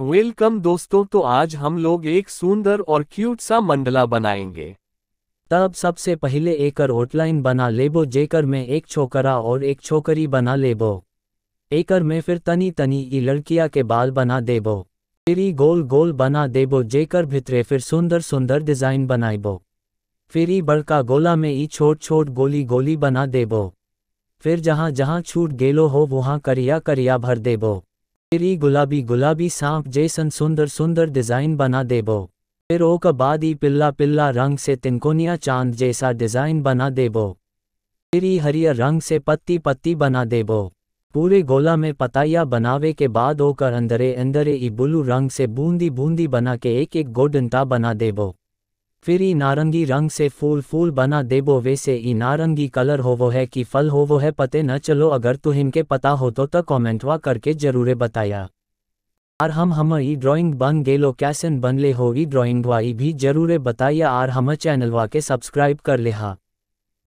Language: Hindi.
वेलकम दोस्तों तो आज हम लोग एक सुंदर और क्यूट सा मंडला बनाएंगे तब सबसे पहले एक आउटलाइन बना लेबो जेकर में एक छोकरा और एक छोकरी बना लेबो एकर में फिर तनी तनी ई लड़किया के बाल बना देबो फिर गोल गोल बना देबो जेकर भितरे फिर सुंदर सुंदर डिजाइन बनाइबो फिर ई बड़का गोला में ई छोट छोट गोली गोली बना देबो फिर जहाँ जहाँ छूट गेलो हो वहाँ करिया करिया भर देबो फिरी गुलाबी गुलाबी सांप जैसन सुंदर सुंदर डिजाइन बना देबो फिर ओ का बाद ही पिल्ला पिल्ला रंग से तिनकोनिया चांद जैसा डिजाइन बना देबो फिर हरियर रंग से पत्ती पत्ती बना देबो पूरे गोला में पताया बनावे के बाद ओकर अंदरे अंदरे ई ब्लू रंग से बूंदी बूंदी बना के एक एक गोडनता बना देबो फिर ई नारंगी रंग से फूल फूल बना देबो वैसे ई नारंगी कलर होवो है कि फल होवो है पते न चलो अगर तू हिमके पता हो तो त कॉमेंटवा करके जरूरे बताया आर हम हम ई ड्राइंग बन गेलो कैसन बनले हो ई ड्रॉइंग वाई भी जरूरे बताया आर हम चैनलवा के सब्सक्राइब कर लेहा